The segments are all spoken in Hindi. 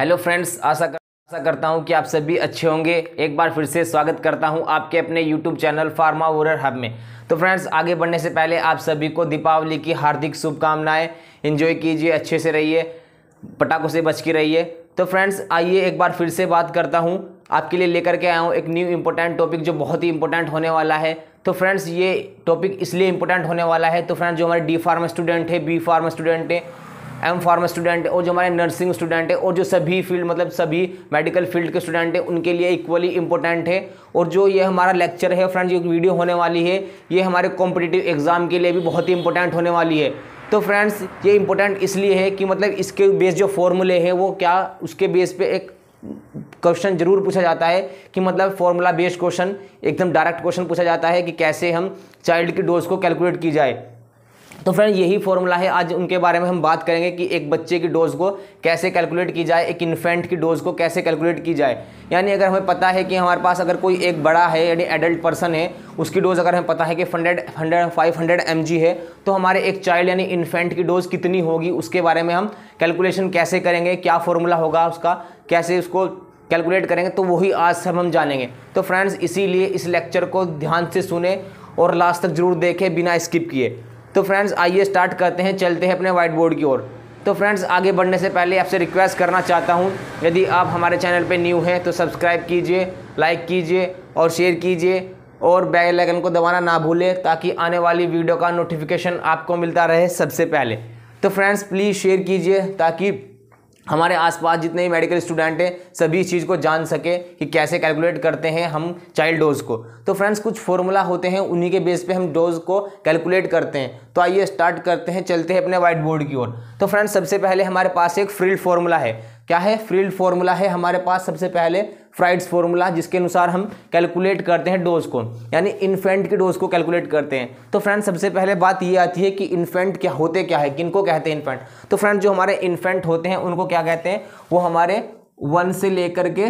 हेलो फ्रेंड्स आशा कर आशा करता हूँ कि आप सभी अच्छे होंगे एक बार फिर से स्वागत करता हूँ आपके अपने YouTube channel pharma war hub में तो फ्रेंड्स आगे बढ़ने से पहले आप सभी को दीपावली की हार्दिक शुभकामनाएं एंजॉय कीजिए अच्छे से रहिए पटाखों से बच के रहिए तो फ्रेंड्स आइए एक बार फिर से बात करता हूँ आपके लिए लेकर के आया हूँ एक न्यू इम्पोर्टेंट टॉपिक जो बहुत ही इंपॉर्टेंट होने वाला है तो फ्रेंड्स ये टॉपिक इसलिए इंपॉर्टेंट होने वाला है तो फ्रेंड्स जो हमारे डी फार्म स्टूडेंट है बी फार्म स्टूडेंट हैं एम फार्मा स्टूडेंट है और जो हमारे नर्सिंग स्टूडेंट है और जो सभी फील्ड मतलब सभी मेडिकल फील्ड के स्टूडेंट है उनके लिए इक्वली इंपॉर्टेंट है और जो ये हमारा लेक्चर है फ्रेंड्स ये वीडियो होने वाली है ये हमारे कॉम्पिटिटिव एग्ज़ाम के लिए भी बहुत ही इंपॉर्टेंट होने वाली है तो फ्रेंड्स ये इंपॉर्टेंट इसलिए है कि मतलब इसके बेस जो फॉर्मूले हैं वो क्या उसके बेस पे एक क्वेश्चन जरूर पूछा जाता है कि मतलब फॉर्मूला बेस्ड क्वेश्चन एकदम डायरेक्ट क्वेश्चन पूछा जाता है कि कैसे हम चाइल्ड की डोज को कैलकुलेट की जाए तो फ्रेंड यही फॉर्मूला है आज उनके बारे में हम बात करेंगे कि एक बच्चे की डोज को कैसे कैलकुलेट की जाए एक इन्फेंट की डोज को कैसे कैलकुलेट की जाए यानी अगर हमें पता है कि हमारे पास अगर कोई एक बड़ा है यानी एडल्ट पर्सन है उसकी डोज अगर हमें पता है कि hundred hundred five hundred M है तो हमारे एक चाइल्ड यानी इन्फेंट की डोज कितनी होगी उसके बारे में हम कैलकुलेशन कैसे करेंगे क्या फॉर्मूला होगा उसका कैसे उसको कैलकुलेट करेंगे तो वही आज सब हम जानेंगे तो फ्रेंड्स इसीलिए इस लेक्चर को ध्यान से सुने और लास्ट तक जरूर देखें बिना स्किप किए तो फ्रेंड्स आइए स्टार्ट करते हैं चलते हैं अपने वाइट बोर्ड की ओर तो फ्रेंड्स आगे बढ़ने से पहले आपसे रिक्वेस्ट करना चाहता हूँ यदि आप हमारे चैनल पर न्यू हैं तो सब्सक्राइब कीजिए लाइक कीजिए और शेयर कीजिए और बेल आइकन को दबाना ना भूलें ताकि आने वाली वीडियो का नोटिफिकेशन आपको मिलता रहे सबसे पहले तो फ्रेंड्स प्लीज़ शेयर कीजिए ताकि हमारे आसपास जितने भी मेडिकल स्टूडेंट हैं सभी इस चीज़ को जान सके कि कैसे कैलकुलेट करते हैं हम चाइल्ड डोज को तो फ्रेंड्स कुछ फॉर्मूला होते हैं उन्हीं के बेस पे हम डोज को कैलकुलेट करते हैं तो आइए स्टार्ट करते हैं चलते हैं अपने वाइट बोर्ड की ओर तो फ्रेंड्स सबसे पहले हमारे पास एक फ्रिल फॉर्मूला है क्या है फ्रील्ड फॉर्मूला है हमारे पास सबसे पहले फ्राइड्स फॉर्मूला जिसके अनुसार हम कैलकुलेट करते हैं डोज को यानी इन्फेंट की डोज को कैलकुलेट करते हैं तो फ्रेंड सबसे पहले बात ये आती है कि इन्फेंट क्या होते क्या है किनको कहते हैं इन्फेंट तो फ्रेंड जो हमारे इन्फेंट होते हैं उनको क्या कहते हैं वो हमारे वन से लेकर के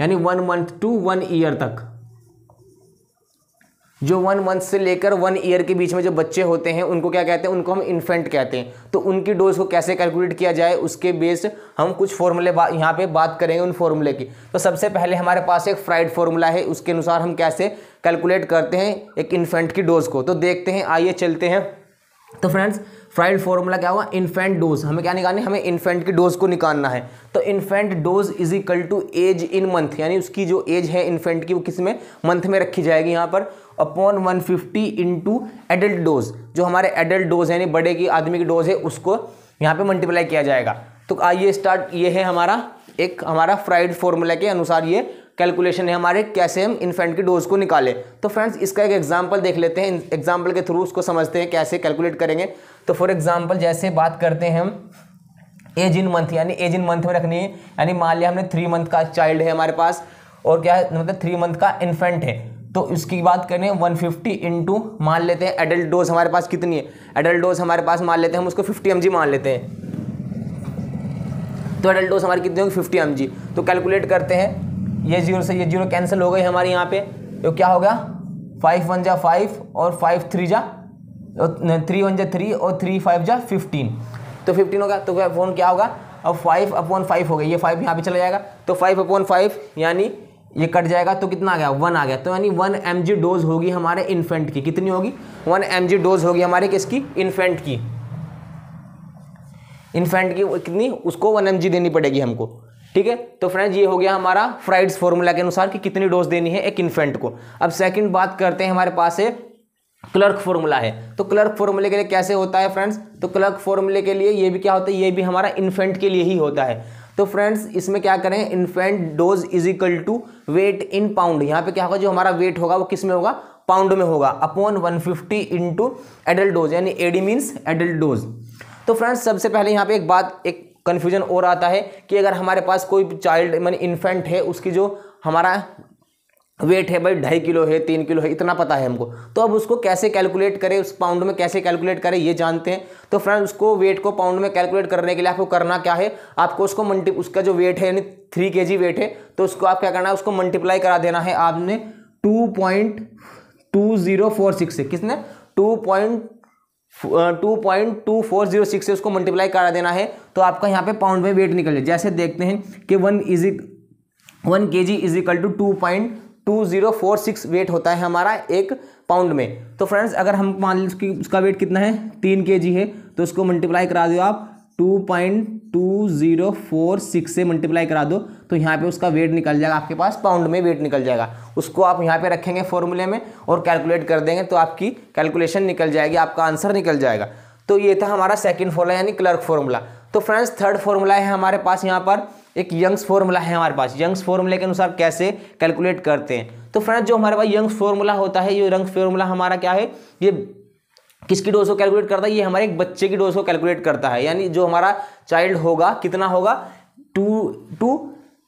यानी one month to one year तक जो वन मंथ से लेकर वन ईयर के बीच में जो बच्चे होते हैं उनको क्या कहते हैं उनको हम इन्फेंट कहते हैं तो उनकी डोज को कैसे कैलकुलेट किया जाए उसके बेस हम कुछ फॉर्मूले यहाँ पे बात करेंगे उन फॉर्मूले की तो सबसे पहले हमारे पास एक फ्राइड फॉर्मूला है उसके अनुसार हम कैसे कैलकुलेट करते हैं एक इन्फेंट की डोज को तो देखते हैं आइए चलते हैं तो फ्रेंड्स फ्राइड फॉर्मूला क्या होगा इन्फेंट डोज हमें क्या निकालनी हमें इन्फेंट की डोज को निकालना है तो infant dose is equal to age in month यानी उसकी जो एज है इन्फेंट की वो किस में मंथ में रखी जाएगी यहाँ पर upon 150 fifty into adult dose जो हमारे एडल्ट डोज यानी बड़े की आदमी की डोज है उसको यहाँ पे मल्टीप्लाई किया जाएगा तो आइए स्टार्ट ये है हमारा एक हमारा फ्राइड फॉर्मूला के अनुसार ये कैलकुलेशन है हमारे कैसे हम इन्फेंट की डोज को निकालें तो फ्रेंड्स इसका एक एग्जाम्पल देख लेते हैं एग्जाम्पल के थ्रू उसको समझते हैं कैसे कैलकुलेट करेंगे तो फॉर एग्जाम्पल जैसे बात करते हैं हम एज इन मंथ यानी एज इन मंथ में रखनी है यानी मान लिया हमने थ्री मंथ का चाइल्ड है हमारे पास और क्या है मतलब थ्री मंथ का इन्फेंट है तो इसकी बात करें वन फिफ्टी इंटू मान लेते हैं एडल्ट डोज हमारे पास कितनी है एडल्ट डोज हमारे पास मान लेते हैं हम उसको फिफ्टी एम मान लेते हैं तो एडल्ट डोज हमारी कितनी होगी फिफ्टी एम तो कैलकुलेट करते हैं ये जीरो से ये जीरो कैंसिल हो गई हमारे यहाँ पे तो क्या हो गया फाइव वन जा फाइव और फाइव थ्री जा थ्री वन जा थ्री और थ्री फाइव जा फिफ्टीन तो फिफ्टीन होगा तो फोन क्या होगा अब फाइव अपॉन फाइव हो गया ये फाइव यहाँ पे चला जाएगा तो फाइव अपॉन फाइव यानी ये कट जाएगा तो कितना आ गया वन आ गया तो यानी वन एम जी डोज होगी हमारे इन्फेंट की कितनी होगी वन एम जी डोज होगी हमारे किसकी इन्फेंट की इन्फेंट की कितनी उसको वन एम जी देनी पड़ेगी हमको ठीक है तो फ्रेंड्स ये हो गया हमारा फ्राइड्स फॉर्मूला के अनुसार कि कितनी डोज देनी है एक इन्फेंट को अब सेकंड बात करते हैं हमारे पास है क्लर्क फॉर्मूला है तो क्लर्क फॉर्मूले के लिए कैसे होता है फ्रेंड्स तो क्लर्क फॉर्मूले के लिए ये भी क्या होता है ये भी हमारा इन्फेंट के लिए ही होता है तो फ्रेंड्स इसमें क्या करें infant dose is equal to weight in pound यहाँ पे क्या होगा जो हमारा वेट होगा वो किस में होगा पाउंड में होगा upon 150 fifty into adult dose यानी एडी मीन्स एडल्ट डोज तो फ्रेंड्स सबसे पहले यहाँ पे एक बात एक कन्फ्यूजन और आता है कि अगर हमारे पास कोई चाइल्ड मैंने इन्फेंट है उसकी जो हमारा वेट है भाई ढाई किलो है तीन किलो है इतना पता है हमको तो अब उसको कैसे कैलकुलेट करें उस पाउंड में कैसे कैलकुलेट करें ये जानते हैं तो फ्रेंड उसको वेट को पाउंड में कैलकुलेट करने के लिए आपको करना क्या है आपको उसको मल्टी उसका जो वेट है यानी थ्री के जी वेट है तो उसको आप क्या करना है उसको मल्टीप्लाई करा देना है आपने two point two zero four six से किसने two point two point two four zero six से उसको मल्टीप्लाई करा देना है तो आपका यहाँ पे पाउंड में वेट निकल जाए जैसे देखते हैं कि one is one K G is equal to two point two zero four six weight होता है हमारा एक पाउंड में तो फ्रेंड्स अगर हम मान लीजिए उसका वेट कितना है तीन के जी है तो उसको मल्टीप्लाई करा दो आप two point two zero four six से मल्टीप्लाई करा दो तो यहाँ पे उसका वेट निकल जाएगा आपके पास पाउंड में वेट निकल जाएगा उसको आप यहाँ पे रखेंगे फॉर्मूले में और कैलकुलेट कर देंगे तो आपकी कैलकुलेशन निकल जाएगी आपका आंसर निकल जाएगा तो ये था हमारा सेकेंड फॉर्मूला यानी क्लर्क फॉर्मूला तो फ्रेंड्स थर्ड फॉर्मूला है हमारे पास यहाँ पर एक यंग्स फॉर्मूला है हमारे पास यंग्स फॉर्मूले के अनुसार कैसे कैलकुलेट करते हैं तो फ्रेंड्स जो हमारे पास यंग्स फॉर्मूला होता है ये यंग्स फॉर्मूला हमारा क्या है ये किसकी डोज को कैलकुलेट करता है ये हमारे एक बच्चे की डोज को कैलकुलेट करता है यानी जो हमारा चाइल्ड होगा कितना होगा टू टू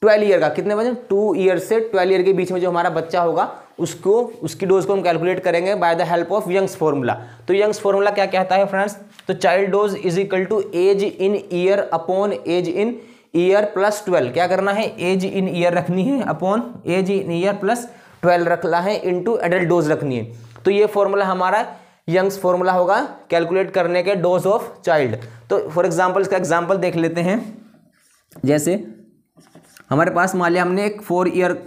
ट्वेल्व ईयर का कितने बजे टू ईयर से ट्वेल्व ईयर के बीच में जो हमारा बच्चा होगा उसको उसकी डोज को हम कैलकुलेट करेंगे by the help of Young's formula तो यंग्स फॉर्मूला क्या कहता है फ्रेंड्स तो child dose is equal to age in year upon age in year plus twelve क्या करना है एज इन ईयर रखनी है upon age in year plus twelve रखना है टू एडल्ट डोज रखनी है तो ये फॉर्मूला हमारा यंग्स फॉर्मूला होगा कैलकुलेट करने के डोज ऑफ चाइल्ड तो फॉर एग्जाम्पल इसका एग्जाम्पल देख लेते हैं जैसे हमारे पास मान लिया हमने एक फोर ईयर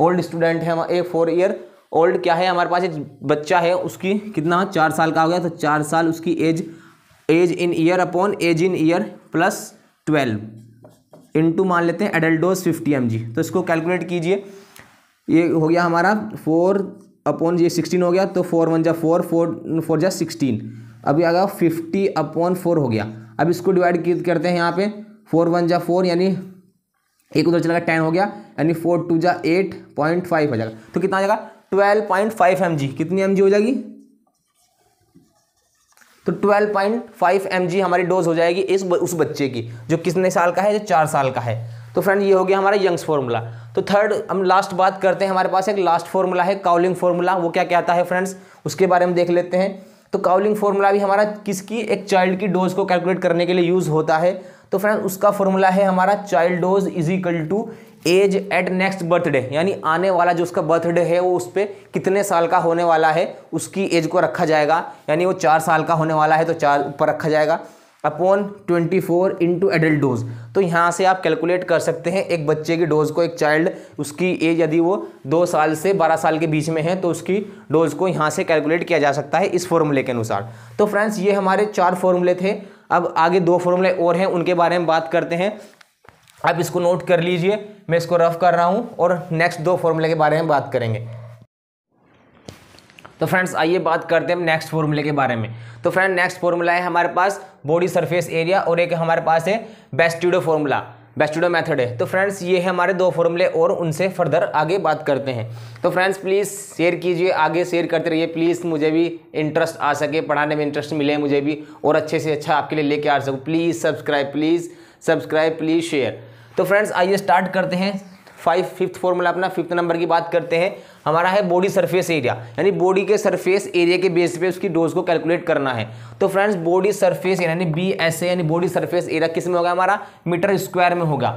ओल्ड स्टूडेंट है एक फोर ईयर ओल्ड क्या है हमारे पास एक बच्चा है उसकी कितना चार साल का हो गया तो चार साल उसकी age age in year upon age in year plus twelve into मान लेते हैं एडल्ट डोज फिफ्टी एम तो इसको कैलकुलेट कीजिए ये हो गया हमारा फोर अपॉन ये सिक्सटीन हो गया तो फोर वन जा फोर फोर फोर जा सिक्सटीन अभी आ गया फिफ्टी अपॉन फोर हो गया अब इसको डिवाइड करते हैं यहाँ पे फोर वन जा फोर यानी एक उधर चला गया टेन हो गया यानी फोर टू जा एट पॉइंट फाइव हो जाएगा तो कितना आ जाएगा twelve point five M G कितनी एम जी हो जाएगी तो twelve point five M G हमारी डोज हो जाएगी इस उस बच्चे की जो कितने साल का है जो चार साल का है तो फ्रेंड ये हो गया हमारा यंग्स फॉर्मूला तो थर्ड हम लास्ट बात करते हैं हमारे पास एक लास्ट फॉर्मूला है काउलिंग फॉर्मूला वो क्या कहता है फ्रेंड्स उसके बारे में देख लेते हैं तो काउलिंग फॉर्मूला भी हमारा किसकी एक चाइल्ड की डोज को कैलकुलेट करने के लिए यूज़ होता है तो फ्रेंड्स उसका फॉर्मूला है हमारा child dose is equal to age at next birthday यानी आने वाला जो उसका बर्थडे है वो उस पर कितने साल का होने वाला है उसकी एज को रखा जाएगा यानी वो चार साल का होने वाला है तो चार ऊपर रखा जाएगा upon twenty four into adult dose तो यहाँ से आप कैलकुलेट कर सकते हैं एक बच्चे की डोज़ को एक चाइल्ड उसकी एज यदि वो दो साल से बारह साल के बीच में है तो उसकी डोज़ को यहाँ से कैलकुलेट किया जा सकता है इस फॉर्मूले के अनुसार तो फ्रेंड्स ये हमारे चार फॉर्मूले थे अब आगे दो फॉर्मूले और हैं उनके बारे में बात करते हैं आप इसको नोट कर लीजिए मैं इसको रफ कर रहा हूँ और नेक्स्ट दो फॉर्मूले के बारे में बात करेंगे तो फ्रेंड्स आइए बात करते हैं नेक्स्ट फॉर्मूले के बारे में तो फ्रेंड नेक्स्ट फॉर्मूला है हमारे पास बॉडी सरफेस एरिया और एक हमारे पास है बेस्टिडो फॉर्मूला बेस्टिडो मेथड है तो फ्रेंड्स ये है हमारे दो फॉर्मूले और उनसे फर्दर आगे बात करते हैं तो फ्रेंड्स प्लीज़ शेयर कीजिए आगे शेयर करते रहिए प्लीज़ मुझे भी इंटरेस्ट आ सके पढ़ाने में इंटरेस्ट मिले मुझे भी और अच्छे से अच्छा आपके लिए लेके आ सकूँ please subscribe please subscribe please share तो फ्रेंड्स आइए स्टार्ट करते हैं फाइव फिफ्थ फॉर्मूला अपना फिफ्थ नंबर की बात करते हैं हमारा है बॉडी सरफेस एरिया यानी बॉडी के सरफेस एरिया के बेस पे उसकी डोज को कैलकुलेट करना है तो फ्रेंड्स बॉडी सरफेस यानी बी एस ए यानी बॉडी सरफेस एरिया किस में होगा हमारा मीटर स्क्वायर में होगा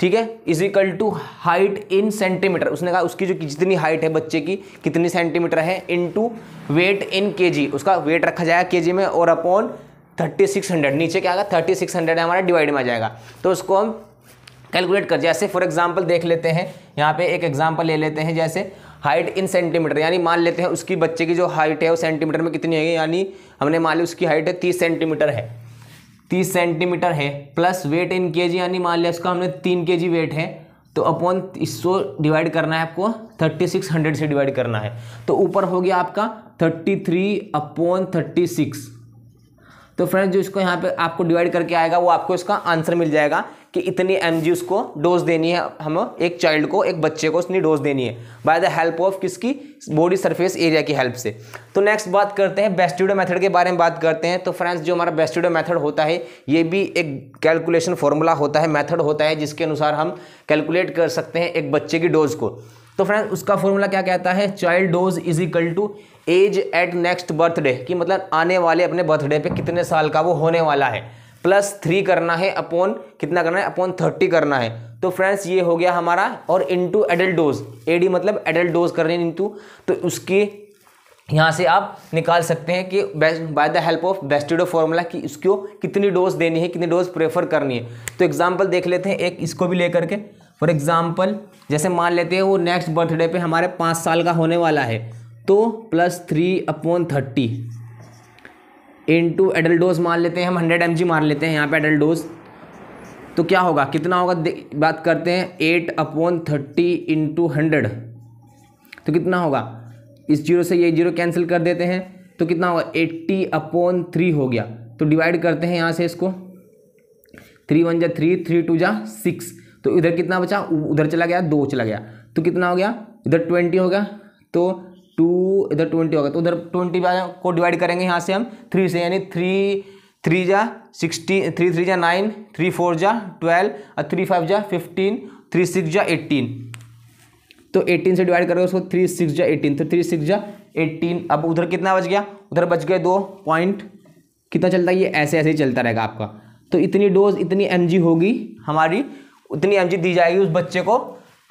ठीक है is equal to height in centimetre उसने कहा उसकी जो जितनी हाइट है बच्चे की कितनी सेंटीमीटर है इन टू वेट इन के जी उसका वेट रखा जाएगा के जी में और अपॉन थर्टी सिक्स हंड्रेड नीचे क्या आएगा थर्टी सिक्स हंड्रेड हमारा डिवाइड में आ जाएगा तो उसको हम कैलकुलेट कर जैसे फॉर एग्जाम्पल देख लेते हैं यहाँ पे एक एग्जाम्पल ले लेते हैं जैसे हाइट इन सेंटीमीटर यानी मान लेते हैं उसकी बच्चे की जो हाइट है वो सेंटीमीटर में कितनी है यानी हमने मान लिया उसकी हाइट है तीस सेंटीमीटर है तीस सेंटीमीटर है प्लस वेट इन के यानी मान लिया उसका हमने तीन के वेट है तो अपॉन इसको डिवाइड करना है आपको थर्टी सिक्स हंड्रेड से डिवाइड करना है तो ऊपर हो गया आपका thirty three upon thirty six तो फ्रेंड्स जो इसको यहाँ पे आपको डिवाइड करके आएगा वो आपको इसका आंसर मिल जाएगा कि इतनी एम उसको डोज देनी है हम एक चाइल्ड को एक बच्चे को इतनी डोज देनी है बाय द हेल्प ऑफ किसकी बॉडी सरफेस एरिया की हेल्प से तो नेक्स्ट बात करते हैं बेस्टिडो मेथड के बारे में बात करते हैं तो फ्रेंड्स जो हमारा बेस्टिडो मेथड होता है ये भी एक कैलकुलेशन फॉर्मूला होता है मेथड होता है जिसके अनुसार हम कैलकुलेट कर सकते हैं एक बच्चे की डोज को तो फ्रेंड्स उसका फॉर्मूला क्या कहता है child dose is equal to age at next birthday कि मतलब आने वाले अपने बर्थडे पे कितने साल का वो होने वाला है प्लस थ्री करना है अपॉन कितना करना है अपॉन थर्टी करना है तो फ्रेंड्स ये हो गया हमारा और इंटू एडल्ट डोज एडी मतलब एडल्ट डोज कर रहे हैं इंटू तो उसकी यहाँ से आप निकाल सकते हैं कि by the help of Bastedo formula कि इसको कितनी डोज देनी है कितनी डोज प्रेफर करनी है तो एग्जाम्पल देख लेते हैं एक इसको भी लेकर के फॉर एग्जाम्पल जैसे मान लेते हैं वो नेक्स्ट बर्थडे पे हमारे पाँच साल का होने वाला है तो plus three upon thirty into adult dose मान लेते हैं हम हंड्रेड एम मार लेते हैं यहाँ पे एडल डोज तो क्या होगा कितना होगा बात करते हैं eight upon thirty into hundred तो कितना होगा इस जीरो से ये जीरो कैंसिल कर देते हैं तो कितना होगा एट्टी अपॉन थ्री हो गया तो डिवाइड करते हैं यहाँ से इसको थ्री वन जा थ्री थ्री टू जा सिक्स तो इधर कितना बचा उधर चला गया दो चला गया तो कितना हो गया इधर ट्वेंटी हो गया तो टू इधर ट्वेंटी हो गया तो उधर ट्वेंटी को डिवाइड करेंगे यहाँ से हम थ्री से यानी थ्री थ्री जा सिक्सटी थ्री थ्री जा नाइन थ्री फोर जा ट्वेल्व और थ्री फाइव जा फिफ्टीन थ्री सिक्स जा एट्टीन तो एटीन से डिवाइड करोगे उसको थ्री सिक्स जा एटीन तो थ्री सिक्स जा एट्टीन अब उधर कितना बच गया उधर बच गए दो पॉइंट कितना चलता है ये ऐसे ऐसे ही चलता रहेगा आपका तो इतनी डोज इतनी एम होगी हमारी उतनी एम दी जाएगी उस बच्चे को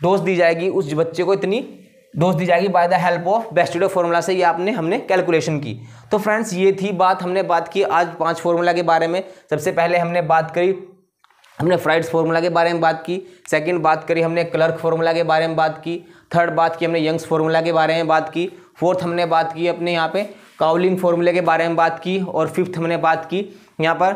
डोज दी जाएगी उस बच्चे को इतनी डोज दी जाएगी by the help of Bastedo formula से ये आपने हमने कैलकुलेशन की तो फ्रेंड्स ये थी बात हमने बात की आज पांच फार्मूला के बारे में सबसे पहले हमने बात करी हमने फ्राइड्स फार्मूला के बारे में बात की सेकंड बात करी हमने क्लर्क फार्मूला के बारे में बात की थर्ड बात की हमने यंग्स फार्मूला के बारे में बात की फोर्थ हमने बात की अपने यहाँ पर काउलिंग फार्मूले के बारे में बात की और फिफ्थ हमने बात की यहाँ पर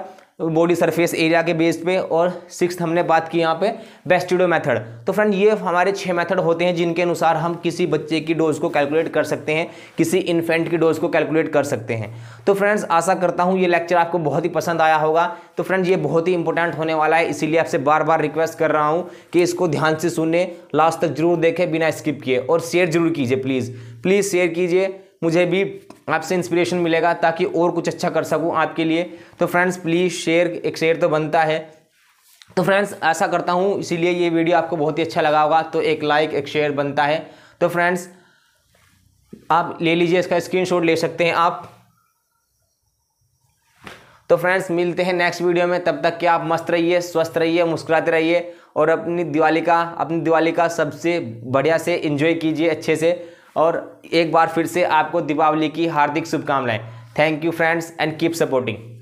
बॉडी सरफेस एरिया के बेस पे और सिक्स हमने बात की यहाँ पे बेस्टिडो मेथड तो फ्रेंड ये हमारे छः मेथड होते हैं जिनके अनुसार हम किसी बच्चे की डोज को कैलकुलेट कर सकते हैं किसी इन्फेंट की डोज को कैलकुलेट कर सकते हैं तो फ्रेंड्स आशा करता हूँ ये लेक्चर आपको बहुत ही पसंद आया होगा तो फ्रेंड्स ये बहुत ही इंपॉर्टेंट होने वाला है इसीलिए आपसे बार बार रिक्वेस्ट कर रहा हूँ कि इसको ध्यान से सुने लास्ट तक जरूर देखें बिना स्किप किए और शेयर जरूर कीजिए प्लीज़ प्लीज़ शेयर कीजिए मुझे भी आपसे इंस्पिरेशन मिलेगा ताकि और कुछ अच्छा कर सकूँ आपके लिए तो फ्रेंड्स प्लीज़ शेयर एक शेयर तो बनता है तो फ्रेंड्स ऐसा करता हूँ इसीलिए ये वीडियो आपको बहुत ही अच्छा लगा होगा तो एक लाइक एक शेयर बनता है तो फ्रेंड्स आप ले लीजिए इसका स्क्रीन ले सकते हैं आप तो फ्रेंड्स मिलते हैं नेक्स्ट वीडियो में तब तक कि आप मस्त रहिए स्वस्थ रहिए मुस्कुराते रहिए और अपनी दिवाली का अपनी दिवाली का सबसे बढ़िया से इन्जॉय कीजिए अच्छे से और एक बार फिर से आपको दीपावली की हार्दिक शुभकामनाएं thank you friends and keep supporting